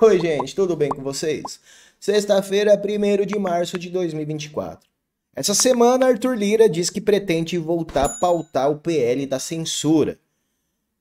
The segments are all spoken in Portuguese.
Oi, gente, tudo bem com vocês? Sexta-feira, 1 de março de 2024. Essa semana, Arthur Lira diz que pretende voltar a pautar o PL da censura.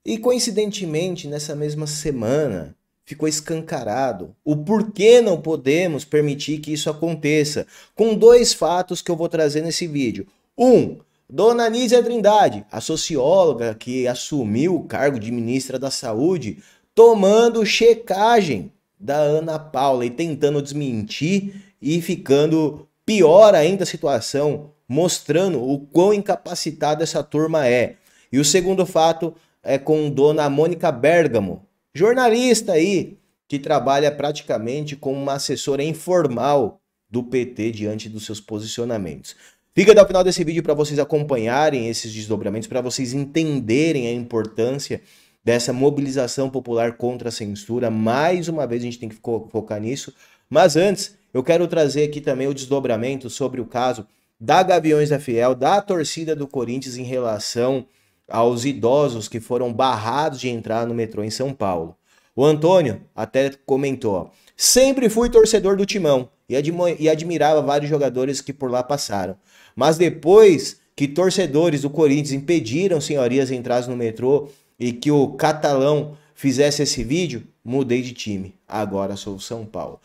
E coincidentemente, nessa mesma semana, ficou escancarado o porquê não podemos permitir que isso aconteça, com dois fatos que eu vou trazer nesse vídeo. Um, Dona Anísia Trindade, a socióloga que assumiu o cargo de ministra da Saúde, tomando checagem da Ana Paula e tentando desmentir e ficando pior ainda a situação, mostrando o quão incapacitada essa turma é. E o segundo fato é com dona Mônica Bergamo, jornalista aí, que trabalha praticamente como uma assessora informal do PT diante dos seus posicionamentos. Fica até o final desse vídeo para vocês acompanharem esses desdobramentos, para vocês entenderem a importância dessa mobilização popular contra a censura. Mais uma vez a gente tem que focar nisso. Mas antes, eu quero trazer aqui também o desdobramento sobre o caso da Gaviões da Fiel, da torcida do Corinthians em relação aos idosos que foram barrados de entrar no metrô em São Paulo. O Antônio até comentou: sempre fui torcedor do Timão e, e admirava vários jogadores que por lá passaram. Mas depois que torcedores do Corinthians impediram senhorias de entrar no metrô e que o catalão fizesse esse vídeo, mudei de time. Agora sou o São Paulo.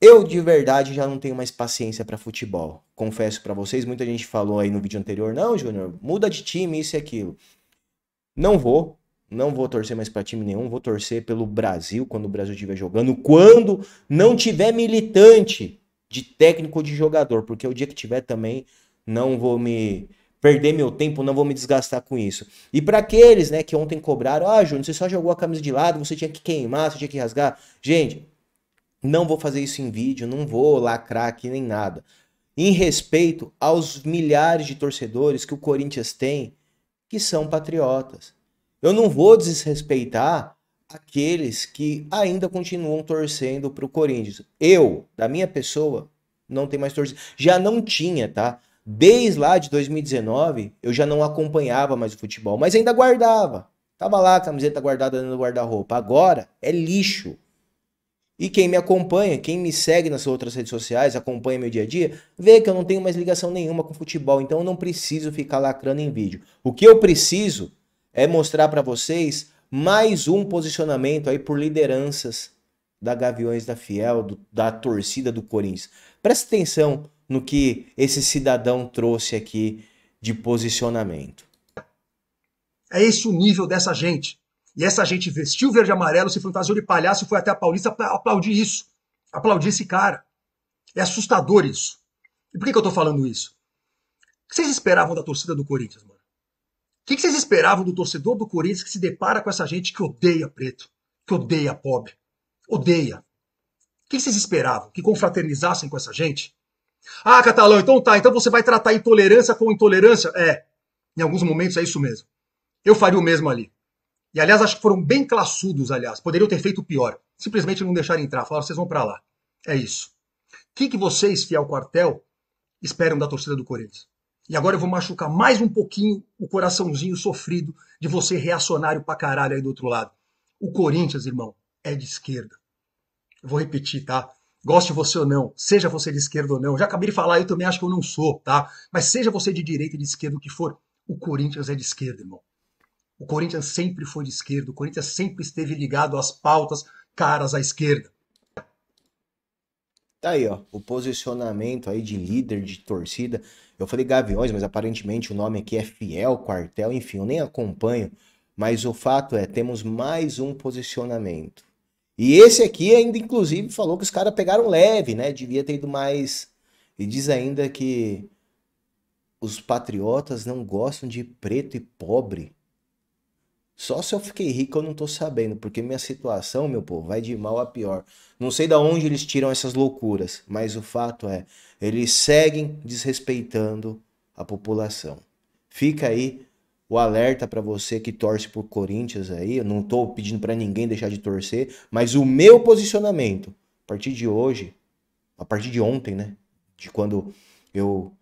Eu de verdade já não tenho mais paciência para futebol. Confesso para vocês, muita gente falou aí no vídeo anterior, não, Júnior, muda de time isso e aquilo. Não vou, não vou torcer mais para time nenhum, vou torcer pelo Brasil quando o Brasil estiver jogando, quando não tiver militante de técnico ou de jogador, porque o dia que tiver também não vou me perder meu tempo, não vou me desgastar com isso. E para aqueles, né, que ontem cobraram, ah, Júnior, você só jogou a camisa de lado, você tinha que queimar, você tinha que rasgar. Gente, não vou fazer isso em vídeo, não vou lacrar aqui nem nada. Em respeito aos milhares de torcedores que o Corinthians tem que são patriotas. Eu não vou desrespeitar aqueles que ainda continuam torcendo para o Corinthians. Eu, da minha pessoa, não tem mais torcida. Já não tinha, tá? Desde lá de 2019, eu já não acompanhava mais o futebol, mas ainda guardava. Tava lá a camiseta guardada no guarda-roupa. Agora é lixo. E quem me acompanha, quem me segue nas outras redes sociais, acompanha meu dia a dia, vê que eu não tenho mais ligação nenhuma com futebol, então eu não preciso ficar lacrando em vídeo. O que eu preciso é mostrar para vocês mais um posicionamento aí por lideranças da Gaviões da Fiel, do, da torcida do Corinthians. Presta atenção, no que esse cidadão trouxe aqui de posicionamento. É esse o nível dessa gente. E essa gente vestiu verde e amarelo, se fantasiou de palhaço e foi até a Paulista aplaudir isso. Aplaudir esse cara. É assustador isso. E por que, que eu tô falando isso? O que vocês esperavam da torcida do Corinthians, mano? O que, que vocês esperavam do torcedor do Corinthians que se depara com essa gente que odeia preto, que odeia pobre, odeia? O que, que vocês esperavam? Que confraternizassem com essa gente? Ah, Catalão, então tá, então você vai tratar intolerância com intolerância? É, em alguns momentos é isso mesmo. Eu faria o mesmo ali. E aliás, acho que foram bem classudos, aliás. Poderiam ter feito pior. Simplesmente não deixaram entrar. Falaram, vocês vão para lá. É isso. O que, que vocês, fiel quartel, esperam da torcida do Corinthians? E agora eu vou machucar mais um pouquinho o coraçãozinho sofrido de você reacionário pra caralho aí do outro lado. O Corinthians, irmão, é de esquerda. Eu vou repetir, tá? Goste você ou não, seja você de esquerda ou não. Já acabei de falar, eu também acho que eu não sou, tá? Mas seja você de direita, de esquerda, o que for, o Corinthians é de esquerda, irmão. O Corinthians sempre foi de esquerda, o Corinthians sempre esteve ligado às pautas caras à esquerda. Tá aí, ó, o posicionamento aí de líder de torcida. Eu falei Gaviões, mas aparentemente o nome aqui é Fiel, Quartel, enfim, eu nem acompanho. Mas o fato é, temos mais um posicionamento e esse aqui ainda, inclusive, falou que os caras pegaram leve, né? Devia ter ido mais. E diz ainda que os patriotas não gostam de preto e pobre. Só se eu fiquei rico eu não tô sabendo, porque minha situação, meu povo, vai de mal a pior. Não sei de onde eles tiram essas loucuras, mas o fato é, eles seguem desrespeitando a população. Fica aí o alerta para você que torce por Corinthians aí. Eu não estou pedindo para ninguém deixar de torcer, mas o meu posicionamento, a partir de hoje, a partir de ontem, né? De quando eu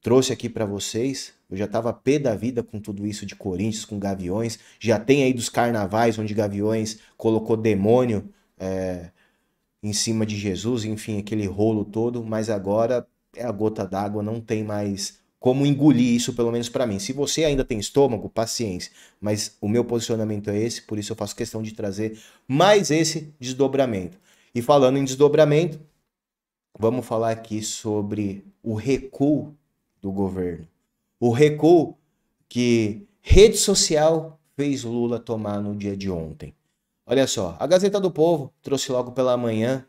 trouxe aqui para vocês, eu já estava pé da vida com tudo isso de Corinthians, com Gaviões. Já tem aí dos carnavais onde Gaviões colocou demônio é, em cima de Jesus, enfim, aquele rolo todo. Mas agora é a gota d'água, não tem mais como engolir isso, pelo menos para mim. Se você ainda tem estômago, paciência. Mas o meu posicionamento é esse, por isso eu faço questão de trazer mais esse desdobramento. E falando em desdobramento, vamos falar aqui sobre o recuo do governo. O recuo que rede social fez Lula tomar no dia de ontem. Olha só, a Gazeta do Povo trouxe logo pela manhã.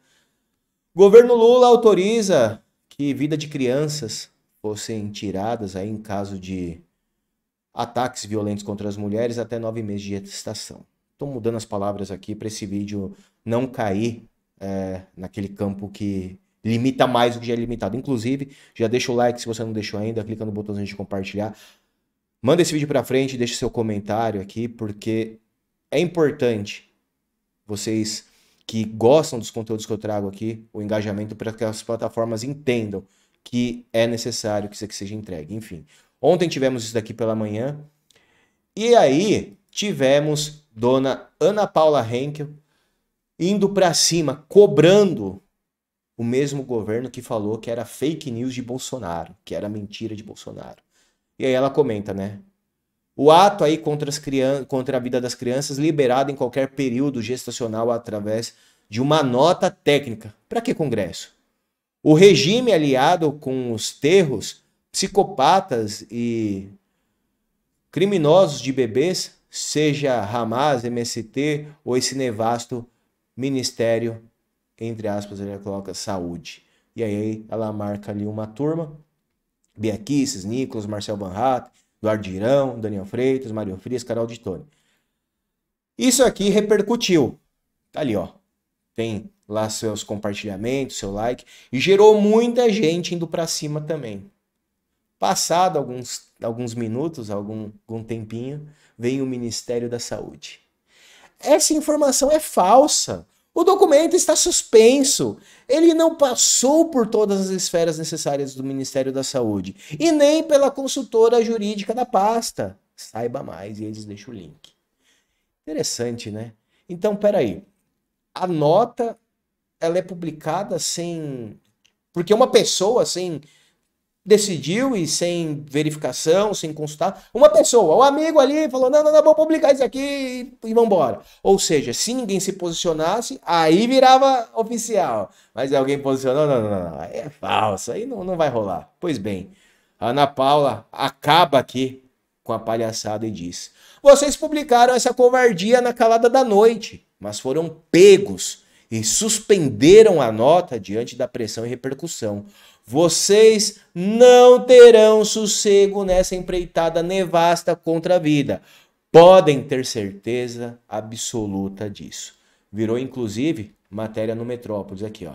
Governo Lula autoriza que vida de crianças fossem tiradas aí em caso de ataques violentos contra as mulheres até nove meses de gestação. Estou mudando as palavras aqui para esse vídeo não cair é, naquele campo que limita mais do que já é limitado. Inclusive, já deixa o like se você não deixou ainda, clica no botãozinho de compartilhar. Manda esse vídeo para frente, deixa seu comentário aqui, porque é importante vocês que gostam dos conteúdos que eu trago aqui, o engajamento para que as plataformas entendam que é necessário que isso aqui seja entregue. Enfim, ontem tivemos isso daqui pela manhã. E aí tivemos dona Ana Paula Henkel indo para cima, cobrando o mesmo governo que falou que era fake news de Bolsonaro, que era mentira de Bolsonaro. E aí ela comenta, né? O ato aí contra, as crianças, contra a vida das crianças liberado em qualquer período gestacional através de uma nota técnica. Para que congresso? O regime aliado com os terros, psicopatas e criminosos de bebês, seja Hamas, MST ou esse nevasto ministério, entre aspas, ele coloca saúde. E aí ela marca ali uma turma, Bia Nicolas, Marcel Banrat, Eduardo Girão, Daniel Freitas, Mário Frias, Carol de Tony. Isso aqui repercutiu. Tá ali, ó tem lá seus compartilhamentos, seu like, e gerou muita gente indo para cima também. Passado alguns, alguns minutos, algum, algum tempinho, vem o Ministério da Saúde. Essa informação é falsa. O documento está suspenso. Ele não passou por todas as esferas necessárias do Ministério da Saúde e nem pela consultora jurídica da pasta. Saiba mais e eles deixam o link. Interessante, né? Então, peraí a nota ela é publicada sem. Porque uma pessoa sem decidiu e sem verificação, sem consultar, uma pessoa, o um amigo ali falou: não, não, não, vou publicar isso aqui e embora. Ou seja, se ninguém se posicionasse, aí virava oficial. Mas é alguém posicionou: não, não, não, não, é falso, aí não, não vai rolar. Pois bem, a Ana Paula acaba aqui com a palhaçada e diz: vocês publicaram essa covardia na calada da noite mas foram pegos e suspenderam a nota diante da pressão e repercussão. Vocês não terão sossego nessa empreitada nevasta contra a vida. Podem ter certeza absoluta disso. Virou, inclusive, matéria no Metrópolis aqui, ó.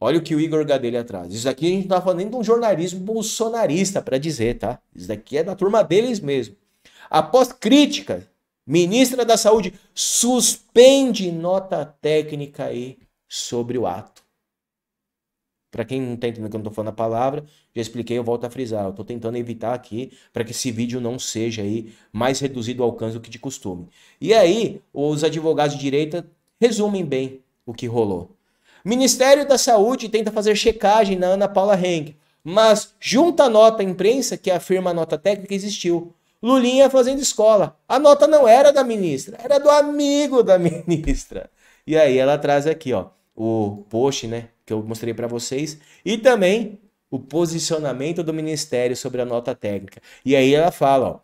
Olha o que o Igor Gadelha traz. Isso aqui a gente não tá falando nem de um jornalismo bolsonarista para dizer, tá? Isso daqui é da turma deles mesmo. Após críticas ministra da Saúde, suspende nota técnica aí sobre o ato. Para quem não está entendendo que eu não estou falando a palavra, já expliquei, eu volto a frisar. Eu estou tentando evitar aqui para que esse vídeo não seja aí mais reduzido ao alcance do que de costume. E aí, os advogados de direita resumem bem o que rolou. Ministério da Saúde tenta fazer checagem na Ana Paula Henke, mas junta a nota à imprensa que afirma a nota técnica existiu. Lulinha fazendo escola. A nota não era da ministra, era do amigo da ministra. E aí ela traz aqui, ó, o post, né, que eu mostrei para vocês, e também o posicionamento do ministério sobre a nota técnica. E aí ela fala, ó,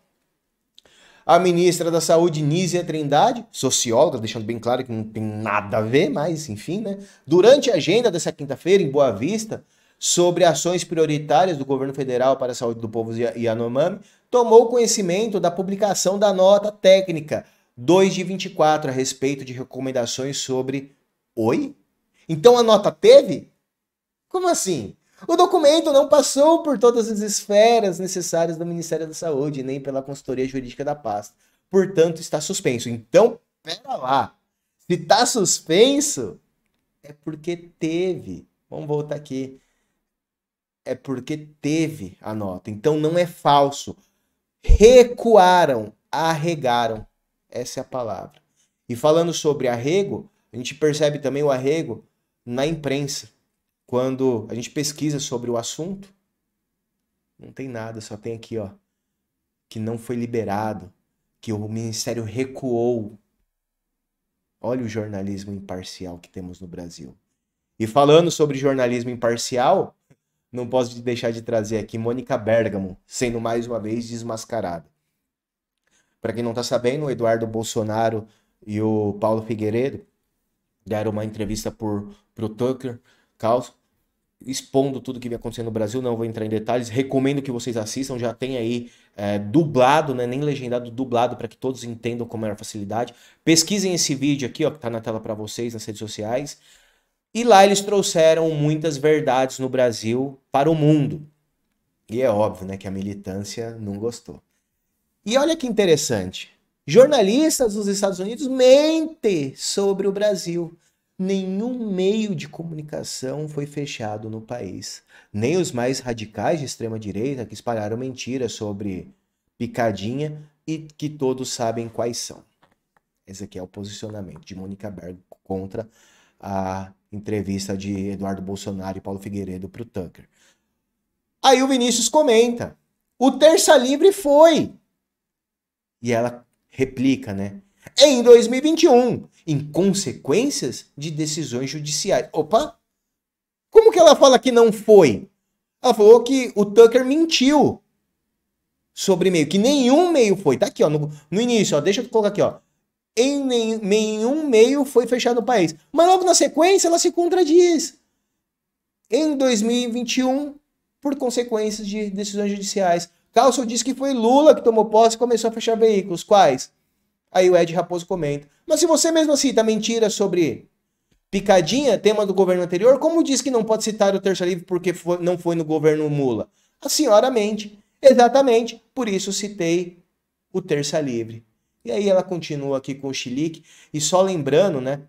a ministra da Saúde, Nízia Trindade, socióloga, deixando bem claro que não tem nada a ver, mas enfim, né? Durante a agenda dessa quinta-feira, em Boa Vista, sobre ações prioritárias do governo federal para a saúde do povo Yanomami, tomou conhecimento da publicação da nota técnica 2 de 24 a respeito de recomendações sobre. Oi? Então a nota teve? Como assim? O documento não passou por todas as esferas necessárias do Ministério da Saúde, nem pela consultoria jurídica da pasta. Portanto, está suspenso. Então, pera lá. Se está suspenso, é porque teve. Vamos voltar aqui é porque teve a nota. Então não é falso. Recuaram, arregaram. Essa é a palavra. E falando sobre arrego, a gente percebe também o arrego na imprensa. Quando a gente pesquisa sobre o assunto, não tem nada, só tem aqui, ó, que não foi liberado, que o ministério recuou. Olha o jornalismo imparcial que temos no Brasil. E falando sobre jornalismo imparcial, não posso deixar de trazer aqui Mônica Bergamo, sendo mais uma vez desmascarada. Para quem não está sabendo, o Eduardo Bolsonaro e o Paulo Figueiredo deram uma entrevista por pro Tucker Carlson expondo tudo que vem acontecendo no Brasil, não vou entrar em detalhes, recomendo que vocês assistam, já tem aí é, dublado, né, nem legendado, dublado para que todos entendam com maior facilidade. Pesquisem esse vídeo aqui, ó, que tá na tela para vocês nas redes sociais. E lá eles trouxeram muitas verdades no Brasil para o mundo. E é óbvio né, que a militância não gostou. E olha que interessante. Jornalistas dos Estados Unidos mentem sobre o Brasil. Nenhum meio de comunicação foi fechado no país. Nem os mais radicais de extrema-direita que espalharam mentiras sobre picadinha e que todos sabem quais são. Esse aqui é o posicionamento de Mônica Berg contra a entrevista de Eduardo Bolsonaro e Paulo Figueiredo para o Tucker. Aí o Vinícius comenta: o Terça Livre foi. E ela replica, né? Em 2021, em consequências de decisões judiciais. Opa! Como que ela fala que não foi? Ela falou que o Tucker mentiu sobre meio, que nenhum meio foi. Tá aqui, ó, no, no início, ó, deixa eu colocar aqui, ó em nenhum meio foi fechado o país. Mas logo na sequência ela se contradiz. Em 2021, por consequências de decisões judiciais. Carlson diz que foi Lula que tomou posse e começou a fechar veículos. Quais? Aí o Ed Raposo comenta. Mas se você mesmo cita assim tá mentira sobre picadinha, tema do governo anterior, como diz que não pode citar o Terça Livre porque foi, não foi no governo Mula? A senhora mente. Exatamente, por isso citei o Terça Livre. E aí ela continua aqui com o Chilique. E só lembrando, né,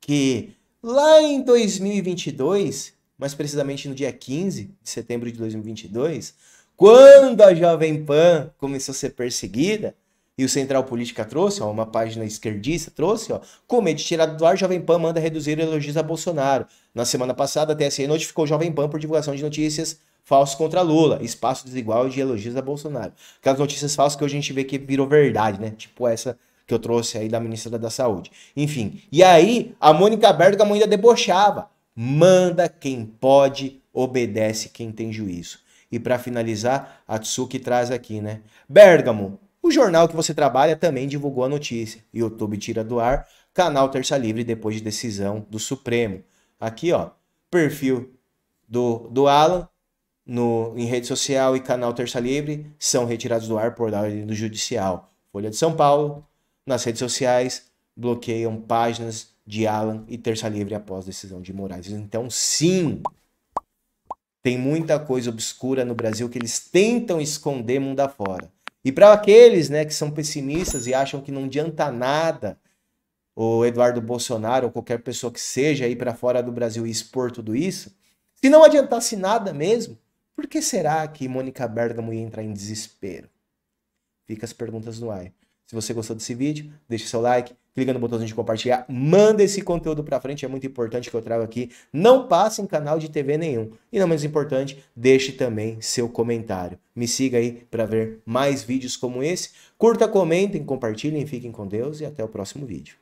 que lá em 2022, mais precisamente no dia 15 de setembro de 2022, quando a Jovem Pan começou a ser perseguida, e o Central Política trouxe, ó, uma página esquerdista trouxe, ó, comete tirado do ar, Jovem Pan manda reduzir elogios a Bolsonaro. Na semana passada, a TSE notificou Jovem Pan por divulgação de notícias falso contra Lula, espaço desigual de elogios a Bolsonaro. Aquelas notícias falsas que hoje a gente vê que virou verdade, né? Tipo essa que eu trouxe aí da ministra da Saúde. Enfim, e aí a Mônica Bergamo ainda debochava. Manda quem pode, obedece quem tem juízo. E para finalizar, a Tsuki traz aqui, né? Bergamo, o jornal que você trabalha também divulgou a notícia. YouTube tira do ar, canal Terça Livre depois de decisão do Supremo. Aqui, ó, perfil do, do Alan, no, em rede social e canal Terça Livre são retirados do ar por ordem do Judicial. Folha de São Paulo, nas redes sociais, bloqueiam páginas de Alan e Terça Livre após decisão de Moraes. Então, sim, tem muita coisa obscura no Brasil que eles tentam esconder mundo afora. E para aqueles né, que são pessimistas e acham que não adianta nada o Eduardo Bolsonaro ou qualquer pessoa que seja aí para fora do Brasil e expor tudo isso, se não adiantasse nada mesmo, por que será que Mônica Bergamo ia entrar em desespero? Fica as perguntas no ar. Se você gostou desse vídeo, deixe seu like, clica no botãozinho de compartilhar, manda esse conteúdo para frente, é muito importante que eu trago aqui. Não passe em canal de TV nenhum. E não menos importante, deixe também seu comentário. Me siga aí para ver mais vídeos como esse. Curta, comentem, compartilhem, fiquem com Deus e até o próximo vídeo.